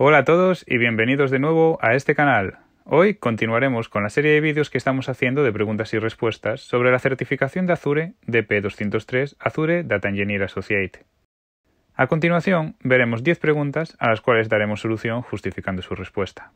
Hola a todos y bienvenidos de nuevo a este canal. Hoy continuaremos con la serie de vídeos que estamos haciendo de preguntas y respuestas sobre la certificación de Azure DP203 Azure Data Engineer Associate. A continuación, veremos 10 preguntas a las cuales daremos solución justificando su respuesta.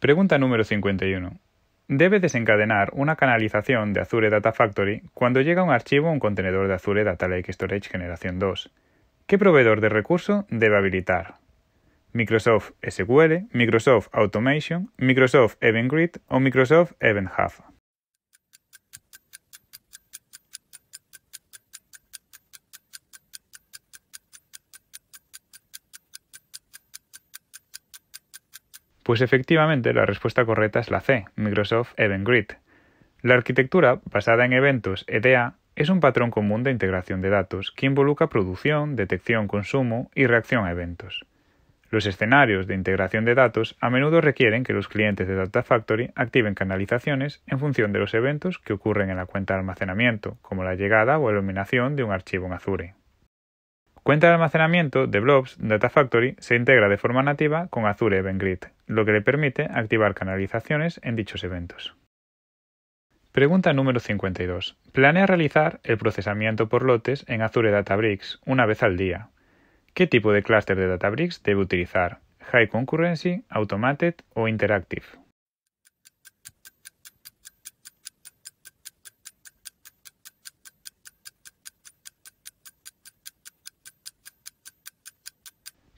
Pregunta número 51 debe desencadenar una canalización de Azure Data Factory cuando llega un archivo a un contenedor de Azure Data Lake Storage Generación 2. ¿Qué proveedor de recurso debe habilitar? Microsoft SQL, Microsoft Automation, Microsoft Grid o Microsoft EventHub. Pues efectivamente la respuesta correcta es la C, Microsoft Event Grid. La arquitectura basada en eventos EDA es un patrón común de integración de datos que involucra producción, detección, consumo y reacción a eventos. Los escenarios de integración de datos a menudo requieren que los clientes de Data Factory activen canalizaciones en función de los eventos que ocurren en la cuenta de almacenamiento, como la llegada o eliminación de un archivo en Azure. Cuenta de almacenamiento de blobs Data Factory se integra de forma nativa con Azure Event Grid, lo que le permite activar canalizaciones en dichos eventos. Pregunta número 52. Planea realizar el procesamiento por lotes en Azure Databricks una vez al día. ¿Qué tipo de clúster de Databricks debe utilizar? ¿High Concurrency, Automated o Interactive?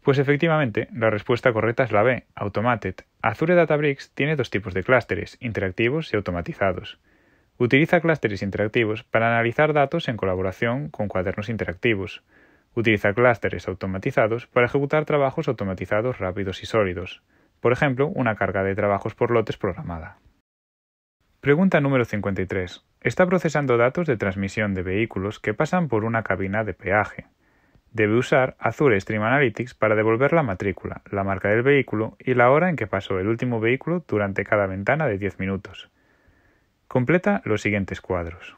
Pues efectivamente, la respuesta correcta es la B, Automated. Azure Databricks tiene dos tipos de clústeres, interactivos y automatizados. Utiliza clústeres interactivos para analizar datos en colaboración con cuadernos interactivos. Utiliza clústeres automatizados para ejecutar trabajos automatizados rápidos y sólidos. Por ejemplo, una carga de trabajos por lotes programada. Pregunta número 53. Está procesando datos de transmisión de vehículos que pasan por una cabina de peaje. Debe usar Azure Stream Analytics para devolver la matrícula, la marca del vehículo y la hora en que pasó el último vehículo durante cada ventana de 10 minutos. Completa los siguientes cuadros.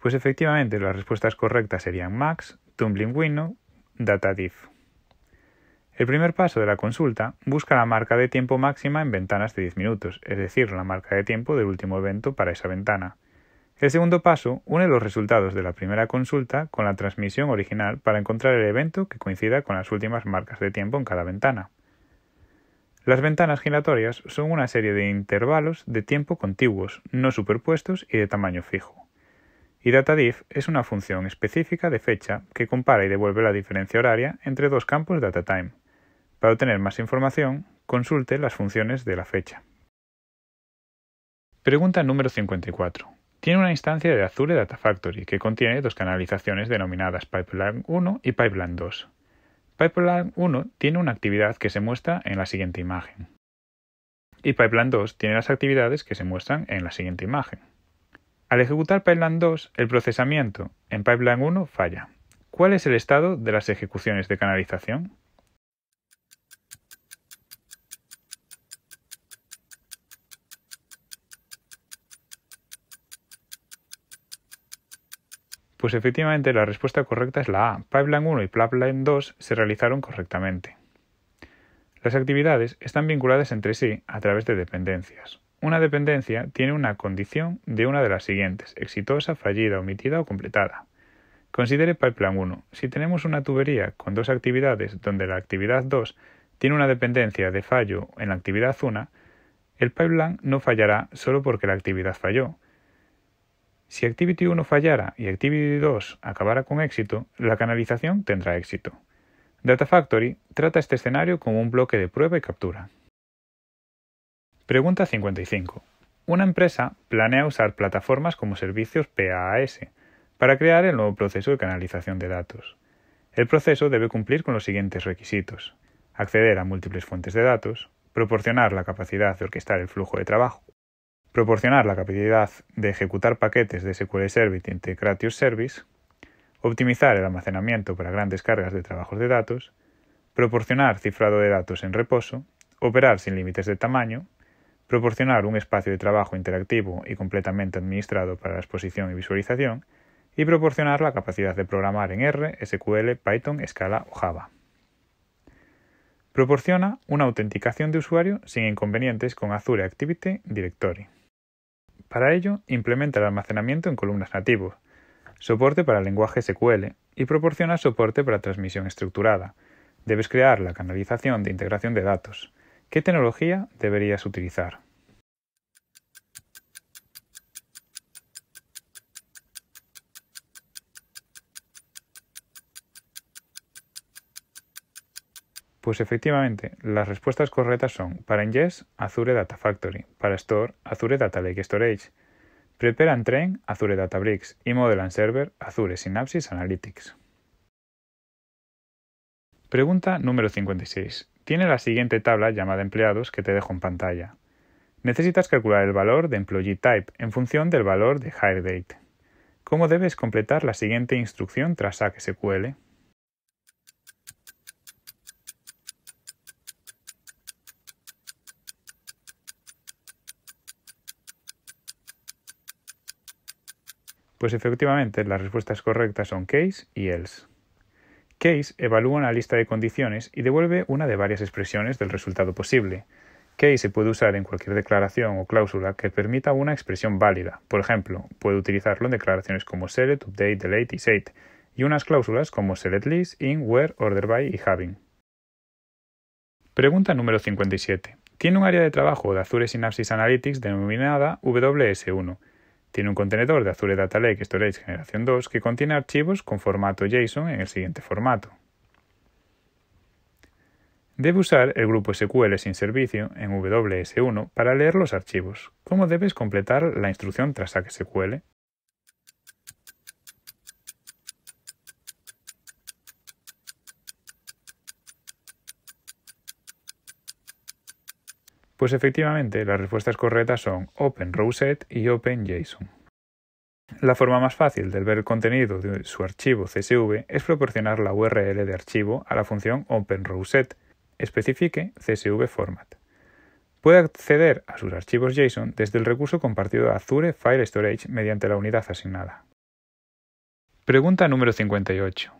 Pues efectivamente las respuestas correctas serían Max, Tumbling Window, DataDiff. El primer paso de la consulta busca la marca de tiempo máxima en ventanas de 10 minutos, es decir, la marca de tiempo del último evento para esa ventana. El segundo paso une los resultados de la primera consulta con la transmisión original para encontrar el evento que coincida con las últimas marcas de tiempo en cada ventana. Las ventanas giratorias son una serie de intervalos de tiempo contiguos, no superpuestos y de tamaño fijo. Y DataDiff es una función específica de fecha que compara y devuelve la diferencia horaria entre dos campos DataTime. Para obtener más información, consulte las funciones de la fecha. Pregunta número 54. Tiene una instancia de Azure Data Factory que contiene dos canalizaciones denominadas Pipeline 1 y Pipeline 2. Pipeline 1 tiene una actividad que se muestra en la siguiente imagen. Y Pipeline 2 tiene las actividades que se muestran en la siguiente imagen. Al ejecutar Pipeline 2, el procesamiento en Pipeline 1 falla. ¿Cuál es el estado de las ejecuciones de canalización? Pues efectivamente la respuesta correcta es la A. Pipeline 1 y Pipeline 2 se realizaron correctamente. Las actividades están vinculadas entre sí a través de dependencias. Una dependencia tiene una condición de una de las siguientes, exitosa, fallida, omitida o completada. Considere Pipeline 1. Si tenemos una tubería con dos actividades donde la actividad 2 tiene una dependencia de fallo en la actividad 1, el pipeline no fallará solo porque la actividad falló, si Activity 1 fallara y Activity 2 acabara con éxito, la canalización tendrá éxito. Data Factory trata este escenario como un bloque de prueba y captura. Pregunta 55. Una empresa planea usar plataformas como servicios PAAS para crear el nuevo proceso de canalización de datos. El proceso debe cumplir con los siguientes requisitos. Acceder a múltiples fuentes de datos, proporcionar la capacidad de orquestar el flujo de trabajo proporcionar la capacidad de ejecutar paquetes de SQL Service entre Cratius Service, optimizar el almacenamiento para grandes cargas de trabajos de datos, proporcionar cifrado de datos en reposo, operar sin límites de tamaño, proporcionar un espacio de trabajo interactivo y completamente administrado para la exposición y visualización, y proporcionar la capacidad de programar en R, SQL, Python, Scala o Java. Proporciona una autenticación de usuario sin inconvenientes con Azure Activity Directory. Para ello, implementa el almacenamiento en columnas nativos, soporte para lenguaje SQL y proporciona soporte para transmisión estructurada. Debes crear la canalización de integración de datos. ¿Qué tecnología deberías utilizar? Pues efectivamente, las respuestas correctas son para ingest Azure Data Factory, para store Azure Data Lake Storage, prepare and train Azure Databricks y model and server Azure Synapsis Analytics. Pregunta número 56. Tiene la siguiente tabla llamada empleados que te dejo en pantalla. Necesitas calcular el valor de employee type en función del valor de hire date. ¿Cómo debes completar la siguiente instrucción tras SQL? Pues efectivamente, las respuestas correctas son case y else. Case evalúa una lista de condiciones y devuelve una de varias expresiones del resultado posible. Case se puede usar en cualquier declaración o cláusula que permita una expresión válida. Por ejemplo, puede utilizarlo en declaraciones como select, update, delete y SET y unas cláusulas como select list, in, where, order by y having. Pregunta número 57. Tiene un área de trabajo de Azure Synapsis Analytics denominada WS1 tiene un contenedor de Azure Data Lake Storage Generación 2 que contiene archivos con formato JSON en el siguiente formato. Debe usar el grupo SQL sin servicio en WS1 para leer los archivos. ¿Cómo debes completar la instrucción tras SQL? Pues efectivamente, las respuestas correctas son OpenRowset y OpenJSON. La forma más fácil de ver el contenido de su archivo CSV es proporcionar la URL de archivo a la función OpenRowset. especifique CSV format. Puede acceder a sus archivos JSON desde el recurso compartido de Azure File Storage mediante la unidad asignada. Pregunta número 58.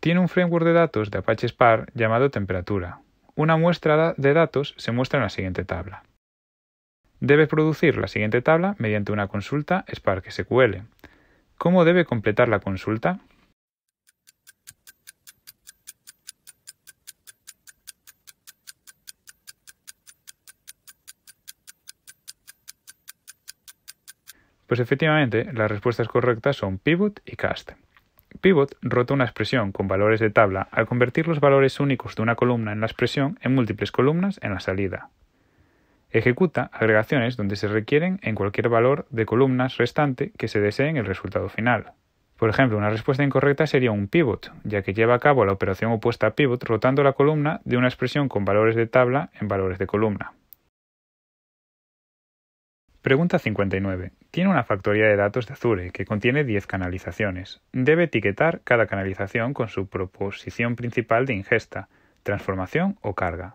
Tiene un framework de datos de Apache Spark llamado Temperatura, una muestra de datos se muestra en la siguiente tabla. Debe producir la siguiente tabla mediante una consulta Spark SQL. ¿Cómo debe completar la consulta? Pues efectivamente, las respuestas correctas son pivot y cast pivot rota una expresión con valores de tabla al convertir los valores únicos de una columna en la expresión en múltiples columnas en la salida. Ejecuta agregaciones donde se requieren en cualquier valor de columnas restante que se desee en el resultado final. Por ejemplo, una respuesta incorrecta sería un pivot, ya que lleva a cabo la operación opuesta a pivot rotando la columna de una expresión con valores de tabla en valores de columna. Pregunta 59. Tiene una factoría de datos de Azure que contiene 10 canalizaciones. Debe etiquetar cada canalización con su proposición principal de ingesta, transformación o carga.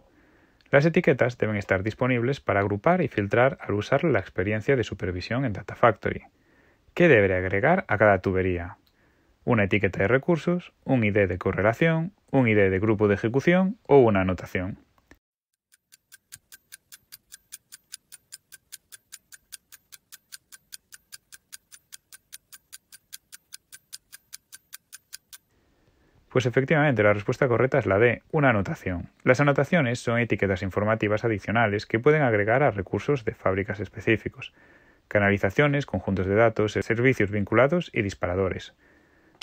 Las etiquetas deben estar disponibles para agrupar y filtrar al usar la experiencia de supervisión en Data Factory. ¿Qué debe agregar a cada tubería? Una etiqueta de recursos, un ID de correlación, un ID de grupo de ejecución o una anotación. Pues efectivamente, la respuesta correcta es la de una anotación. Las anotaciones son etiquetas informativas adicionales que pueden agregar a recursos de fábricas específicos, canalizaciones, conjuntos de datos, servicios vinculados y disparadores.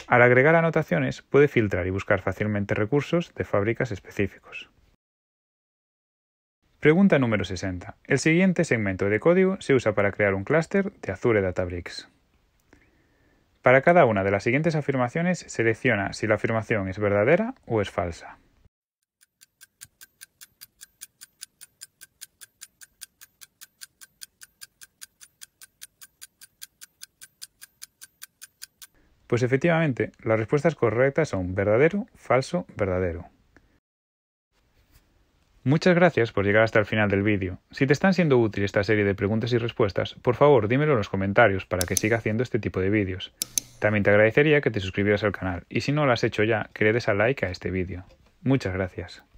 Al agregar anotaciones puede filtrar y buscar fácilmente recursos de fábricas específicos. Pregunta número 60. El siguiente segmento de código se usa para crear un clúster de Azure Databricks. Para cada una de las siguientes afirmaciones, selecciona si la afirmación es verdadera o es falsa. Pues efectivamente, las respuestas correctas son verdadero, falso, verdadero. Muchas gracias por llegar hasta el final del vídeo. Si te están siendo útil esta serie de preguntas y respuestas, por favor dímelo en los comentarios para que siga haciendo este tipo de vídeos. También te agradecería que te suscribieras al canal y si no lo has hecho ya, que le des a like a este vídeo. Muchas gracias.